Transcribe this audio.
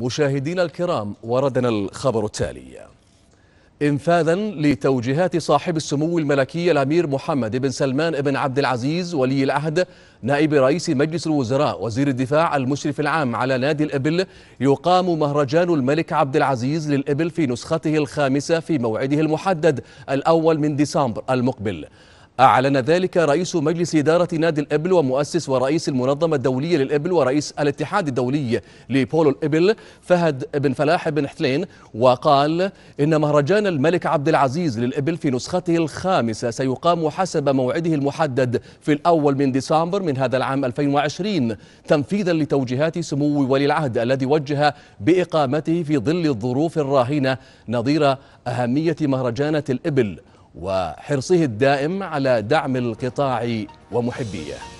مشاهدينا الكرام وردنا الخبر التالي انفاذا لتوجيهات صاحب السمو الملكي الامير محمد بن سلمان بن عبد العزيز ولي العهد نائب رئيس مجلس الوزراء وزير الدفاع المشرف العام على نادي الابل يقام مهرجان الملك عبد العزيز للابل في نسخته الخامسه في موعده المحدد الاول من ديسمبر المقبل أعلن ذلك رئيس مجلس إدارة نادي الإبل ومؤسس ورئيس المنظمة الدولية للإبل ورئيس الاتحاد الدولي لبولو الإبل فهد بن فلاح بن حتلين وقال إن مهرجان الملك عبد العزيز للإبل في نسخته الخامسة سيقام حسب موعده المحدد في الأول من ديسمبر من هذا العام 2020 تنفيذا لتوجيهات سمو ولي العهد الذي وجه بإقامته في ظل الظروف الراهنة نظير أهمية مهرجانة الإبل وحرصه الدائم على دعم القطاع ومحبيه